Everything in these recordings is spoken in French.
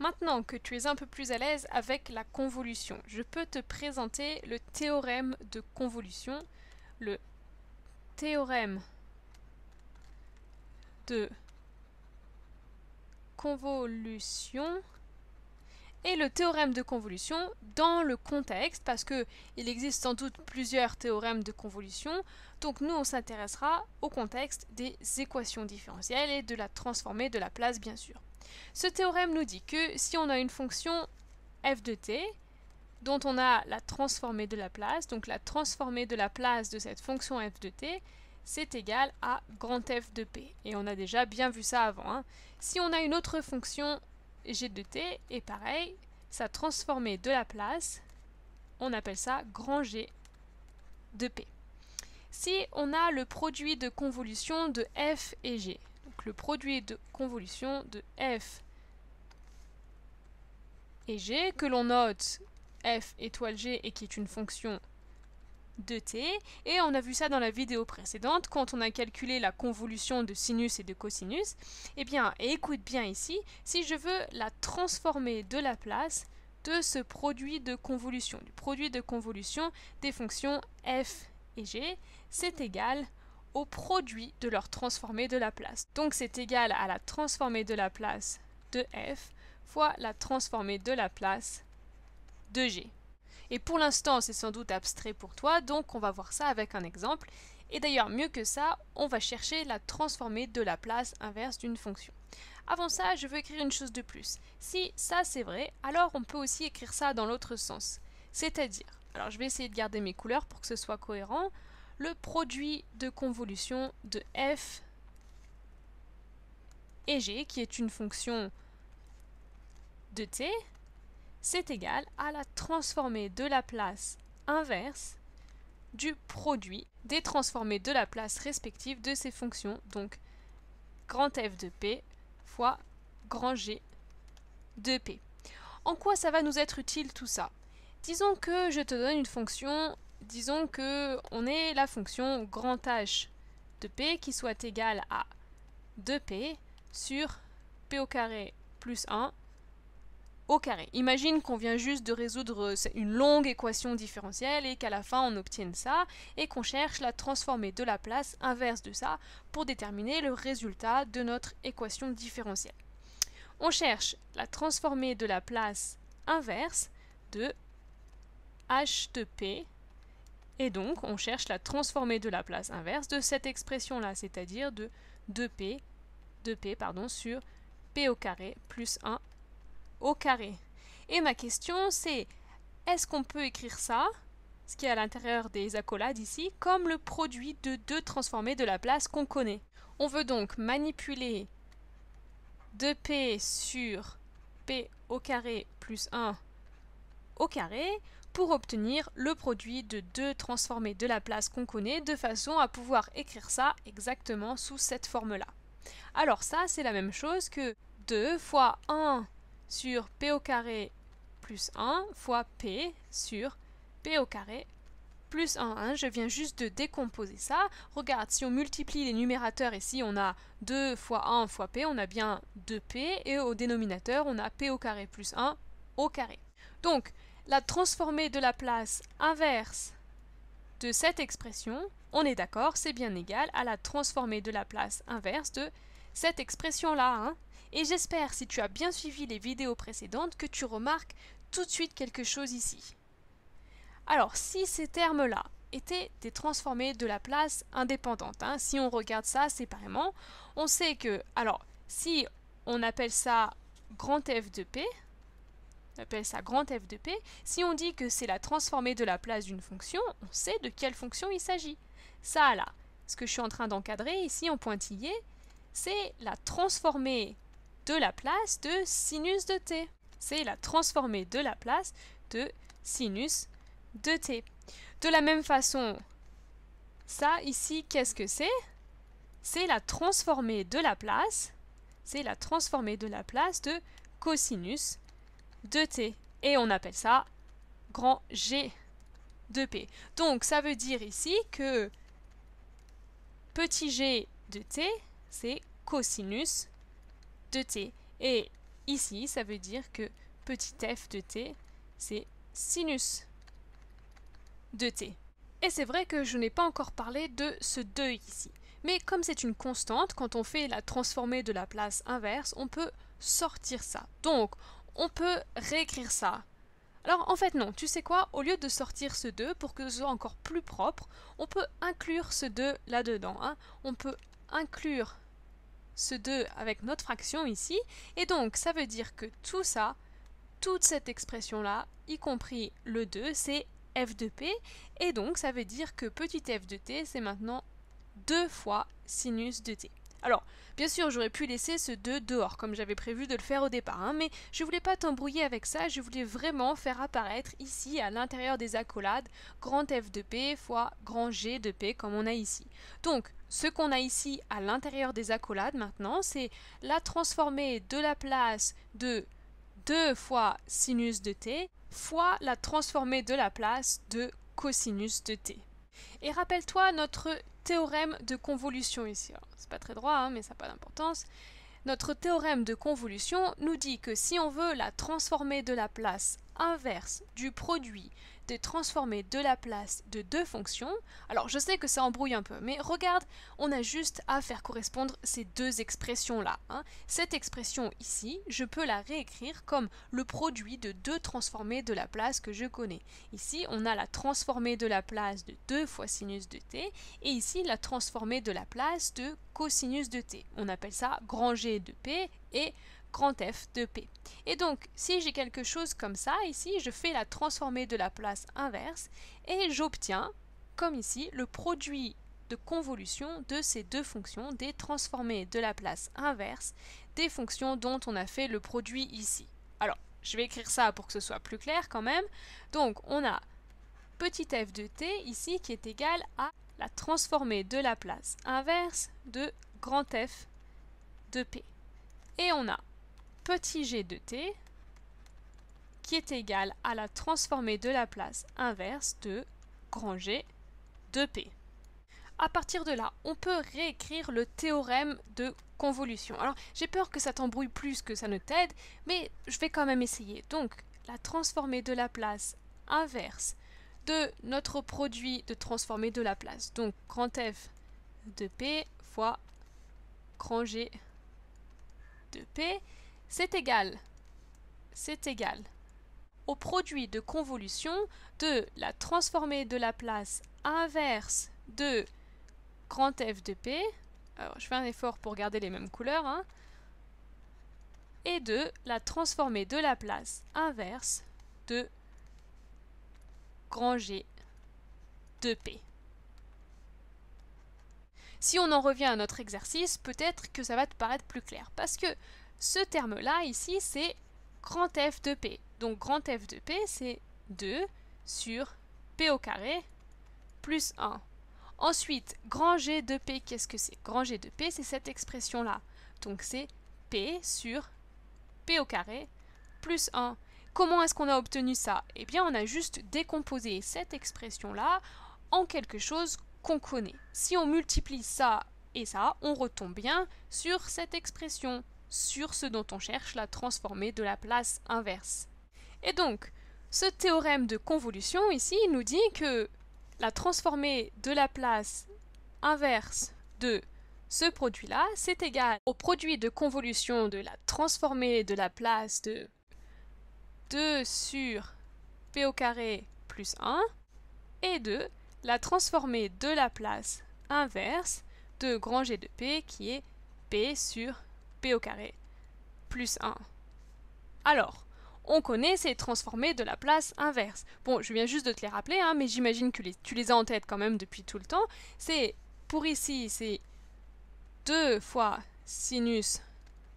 Maintenant que tu es un peu plus à l'aise avec la convolution, je peux te présenter le théorème de convolution, le théorème de convolution et le théorème de convolution dans le contexte, parce qu'il existe sans doute plusieurs théorèmes de convolution, donc nous on s'intéressera au contexte des équations différentielles et de la transformée de la place bien sûr. Ce théorème nous dit que si on a une fonction f de t, dont on a la transformée de la place, donc la transformée de la place de cette fonction f de t, c'est égal à grand f de p. Et on a déjà bien vu ça avant. Hein. Si on a une autre fonction g de t et pareil, ça transformait de la place, on appelle ça grand G de P. Si on a le produit de convolution de F et G, donc le produit de convolution de F et G, que l'on note F étoile G et qui est une fonction de t, et on a vu ça dans la vidéo précédente, quand on a calculé la convolution de sinus et de cosinus, eh bien, écoute bien ici, si je veux la transformer de la place de ce produit de convolution, du produit de convolution des fonctions f et g, c'est égal au produit de leur transformée de la place. Donc c'est égal à la transformée de la place de f fois la transformée de la place de g. Et pour l'instant, c'est sans doute abstrait pour toi, donc on va voir ça avec un exemple. Et d'ailleurs, mieux que ça, on va chercher la transformée de la place inverse d'une fonction. Avant ça, je veux écrire une chose de plus. Si ça c'est vrai, alors on peut aussi écrire ça dans l'autre sens. C'est-à-dire, alors je vais essayer de garder mes couleurs pour que ce soit cohérent, le produit de convolution de f et g, qui est une fonction de t, c'est égal à la transformée de la place inverse du produit des transformées de la place respective de ces fonctions, donc grand F de P fois grand G de P. En quoi ça va nous être utile tout ça Disons que je te donne une fonction, disons que on est la fonction grand H de P qui soit égale à 2P sur P au carré plus 1 carré. Imagine qu'on vient juste de résoudre euh, une longue équation différentielle et qu'à la fin on obtienne ça et qu'on cherche la transformée de la place inverse de ça pour déterminer le résultat de notre équation différentielle. On cherche la transformée de la place inverse de h de p et donc on cherche la transformée de la place inverse de cette expression là, c'est-à-dire de 2p pardon sur p au carré plus 1 au carré. Et ma question c'est est-ce qu'on peut écrire ça, ce qui est à l'intérieur des accolades ici, comme le produit de deux transformés de la place qu'on connaît On veut donc manipuler 2p sur p au carré plus 1 au carré pour obtenir le produit de deux transformés de la place qu'on connaît de façon à pouvoir écrire ça exactement sous cette forme-là. Alors ça, c'est la même chose que 2 fois 1 sur p au carré plus 1 fois p sur p au carré plus 1, Je viens juste de décomposer ça. Regarde, si on multiplie les numérateurs ici, on a 2 fois 1 fois p, on a bien 2p, et au dénominateur, on a p au carré plus 1 au carré. Donc, la transformée de la place inverse de cette expression, on est d'accord, c'est bien égal à la transformée de la place inverse de cette expression-là. Hein et j'espère, si tu as bien suivi les vidéos précédentes, que tu remarques tout de suite quelque chose ici. Alors, si ces termes-là étaient des transformés de la place indépendante, hein, si on regarde ça séparément, on sait que, alors, si on appelle ça grand F de P, on appelle ça grand F de P, si on dit que c'est la transformée de la place d'une fonction, on sait de quelle fonction il s'agit. Ça, là, ce que je suis en train d'encadrer ici en pointillé, c'est la transformée de la place de sinus de t. C'est la transformée de la place de sinus de t. De la même façon, ça ici, qu'est-ce que c'est C'est la transformée de la place. C'est la transformée de la place de cosinus de t. Et on appelle ça grand G de P. Donc ça veut dire ici que petit g de t, c'est cosinus de t. Et ici, ça veut dire que petit f de t, c'est sinus de t. Et c'est vrai que je n'ai pas encore parlé de ce 2 ici. Mais comme c'est une constante, quand on fait la transformée de la place inverse, on peut sortir ça. Donc, on peut réécrire ça. Alors en fait non, tu sais quoi, au lieu de sortir ce 2 pour que ce soit encore plus propre, on peut inclure ce 2 là-dedans. Hein. On peut inclure ce 2 avec notre fraction ici, et donc ça veut dire que tout ça, toute cette expression-là, y compris le 2, c'est f de p, et donc ça veut dire que petit f de t, c'est maintenant 2 fois sinus de t. Alors, bien sûr, j'aurais pu laisser ce 2 dehors, comme j'avais prévu de le faire au départ, hein, mais je voulais pas t'embrouiller avec ça, je voulais vraiment faire apparaître ici, à l'intérieur des accolades, grand F de P fois grand G de P, comme on a ici. Donc, ce qu'on a ici à l'intérieur des accolades maintenant, c'est la transformée de la place de 2 fois sinus de t fois la transformée de la place de cosinus de t. Et rappelle-toi notre théorème de convolution ici. C'est pas très droit, hein, mais ça n'a pas d'importance. Notre théorème de convolution nous dit que si on veut la transformer de la place inverse du produit des transformées de la place de deux fonctions. Alors je sais que ça embrouille un peu, mais regarde, on a juste à faire correspondre ces deux expressions-là. Hein. Cette expression ici, je peux la réécrire comme le produit de deux transformés de la place que je connais. Ici, on a la transformée de la place de 2 fois sinus de t, et ici la transformée de la place de cosinus de t. On appelle ça grand G de p et grand F de P. Et donc, si j'ai quelque chose comme ça ici, je fais la transformée de la place inverse et j'obtiens, comme ici, le produit de convolution de ces deux fonctions, des transformées de la place inverse, des fonctions dont on a fait le produit ici. Alors, je vais écrire ça pour que ce soit plus clair quand même. Donc, on a petit f de t ici qui est égal à la transformée de la place inverse de grand F de P. Et on a petit g de t qui est égal à la transformée de la place inverse de grand G de P. À partir de là, on peut réécrire le théorème de convolution. Alors, j'ai peur que ça t'embrouille plus que ça ne t'aide, mais je vais quand même essayer. Donc, la transformée de la place inverse de notre produit de transformée de la place. Donc, grand F de P fois grand G de P c'est égal, c'est égal au produit de convolution de la transformée de la place inverse de grand F de P, alors je fais un effort pour garder les mêmes couleurs, hein, et de la transformée de la place inverse de grand G de P. Si on en revient à notre exercice, peut-être que ça va te paraître plus clair, parce que ce terme-là, ici, c'est grand F de P. Donc grand F de P, c'est 2 sur P au carré plus 1. Ensuite, grand G de P, qu'est-ce que c'est Grand G de P, c'est cette expression-là. Donc c'est P sur P au carré plus 1. Comment est-ce qu'on a obtenu ça Eh bien, on a juste décomposé cette expression-là en quelque chose qu'on connaît. Si on multiplie ça et ça, on retombe bien sur cette expression sur ce dont on cherche la transformée de la place inverse. Et donc, ce théorème de convolution ici nous dit que la transformée de la place inverse de ce produit-là, c'est égal au produit de convolution de la transformée de la place de 2 sur p au carré plus 1 et de la transformée de la place inverse de grand G de p qui est p sur p au carré plus 1. Alors, on connaît ces transformées de la place inverse. Bon, je viens juste de te les rappeler, hein, mais j'imagine que tu les as en tête quand même depuis tout le temps. C'est, pour ici, c'est 2 fois sinus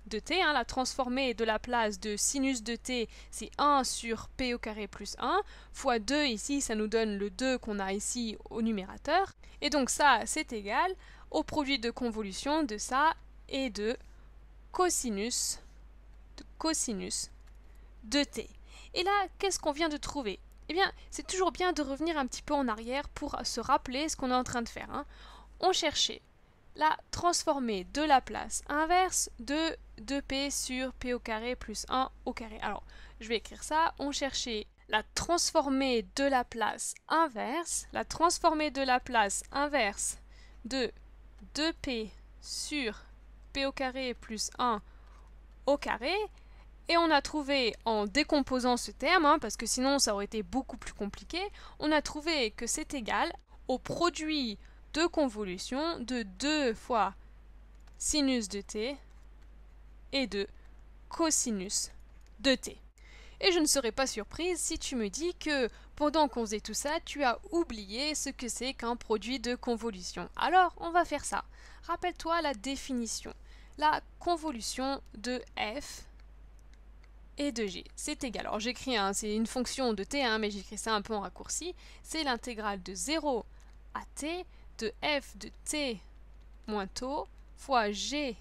de t, hein, la transformée de la place de sinus de t, c'est 1 sur p au carré plus 1, fois 2 ici, ça nous donne le 2 qu'on a ici au numérateur, et donc ça, c'est égal au produit de convolution de ça et de cosinus de cosinus de t. Et là, qu'est-ce qu'on vient de trouver Eh bien, c'est toujours bien de revenir un petit peu en arrière pour se rappeler ce qu'on est en train de faire. Hein. On cherchait la transformée de la place inverse de 2p sur p au carré plus 1 au carré. Alors, je vais écrire ça. On cherchait la transformée de la place inverse, la transformée de la place inverse de 2p sur p au carré plus 1 au carré. Et on a trouvé, en décomposant ce terme, hein, parce que sinon ça aurait été beaucoup plus compliqué, on a trouvé que c'est égal au produit de convolution de 2 fois sinus de t et de cosinus de t. Et je ne serais pas surprise si tu me dis que pendant qu'on faisait tout ça, tu as oublié ce que c'est qu'un produit de convolution. Alors, on va faire ça. Rappelle-toi la définition. La convolution de f et de g. C'est égal. Alors j'écris, hein, c'est une fonction de t, hein, mais j'écris ça un peu en raccourci. C'est l'intégrale de 0 à t de f de t moins taux fois g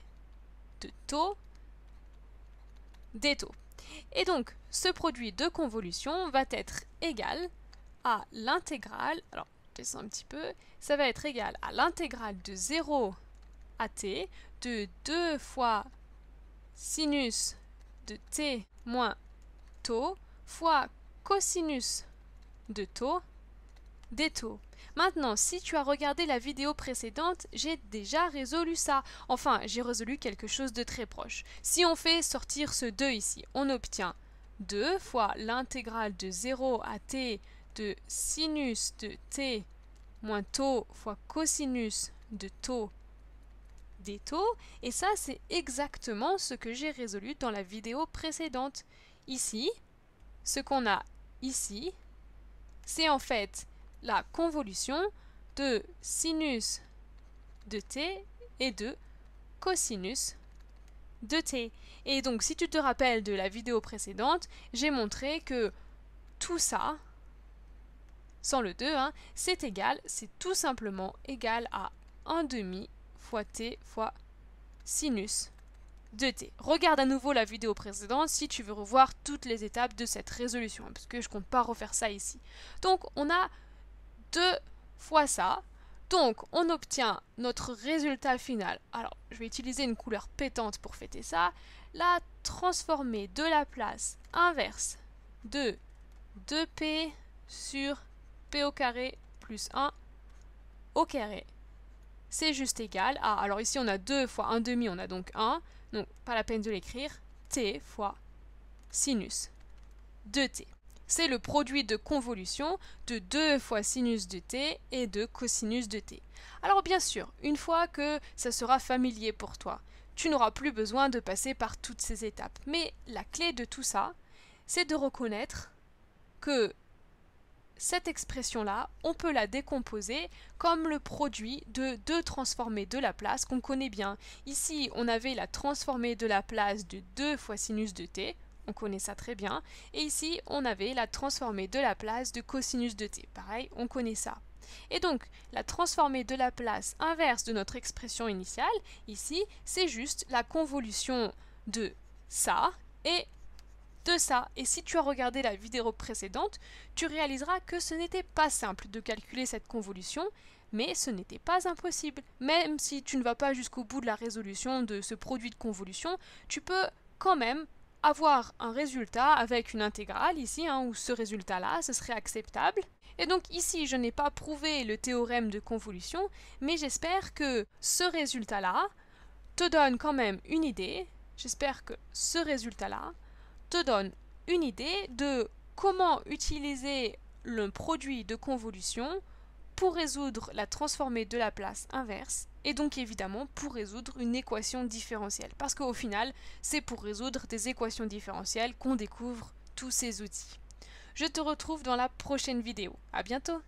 de taux des taux. Et donc, ce produit de convolution va être égal à l'intégrale, alors descends un petit peu, ça va être égal à l'intégrale de 0 à t de 2 fois sinus de t moins taux fois cosinus de taux des taux. Maintenant, si tu as regardé la vidéo précédente, j'ai déjà résolu ça. Enfin, j'ai résolu quelque chose de très proche. Si on fait sortir ce 2 ici, on obtient 2 fois l'intégrale de 0 à t de sinus de t moins taux fois cosinus de taux des taux. Et ça, c'est exactement ce que j'ai résolu dans la vidéo précédente. Ici, ce qu'on a ici, c'est en fait la convolution de sinus de t et de cosinus de t. Et donc, si tu te rappelles de la vidéo précédente, j'ai montré que tout ça, sans le 2, hein, c'est égal, c'est tout simplement égal à 1 demi fois t fois sinus de t. Regarde à nouveau la vidéo précédente si tu veux revoir toutes les étapes de cette résolution, puisque hein, parce que je compte pas refaire ça ici. Donc, on a 2 fois ça, donc, on obtient notre résultat final. Alors, je vais utiliser une couleur pétante pour fêter ça la transformée de la place inverse de 2p sur p au carré plus 1 au carré, c'est juste égal à, alors ici on a 2 fois 1 demi, on a donc 1, donc pas la peine de l'écrire, t fois sinus de t. C'est le produit de convolution de 2 fois sinus de t et de cosinus de t. Alors bien sûr, une fois que ça sera familier pour toi, tu n'auras plus besoin de passer par toutes ces étapes. Mais la clé de tout ça, c'est de reconnaître que cette expression-là, on peut la décomposer comme le produit de deux transformées de la place qu'on connaît bien. Ici, on avait la transformée de la place de 2 fois sinus de t, on connaît ça très bien, et ici, on avait la transformée de la place de cosinus de t, pareil, on connaît ça. Et donc, la transformée de la place inverse de notre expression initiale, ici, c'est juste la convolution de ça et de ça. Et si tu as regardé la vidéo précédente, tu réaliseras que ce n'était pas simple de calculer cette convolution, mais ce n'était pas impossible. Même si tu ne vas pas jusqu'au bout de la résolution de ce produit de convolution, tu peux quand même avoir un résultat avec une intégrale ici, hein, où ou ce résultat-là, ce serait acceptable. Et donc ici, je n'ai pas prouvé le théorème de convolution, mais j'espère que ce résultat-là te donne quand même une idée, j'espère que ce résultat-là te donne une idée de comment utiliser le produit de convolution pour résoudre la transformée de la place inverse et donc évidemment pour résoudre une équation différentielle. Parce qu'au final, c'est pour résoudre des équations différentielles qu'on découvre tous ces outils. Je te retrouve dans la prochaine vidéo. À bientôt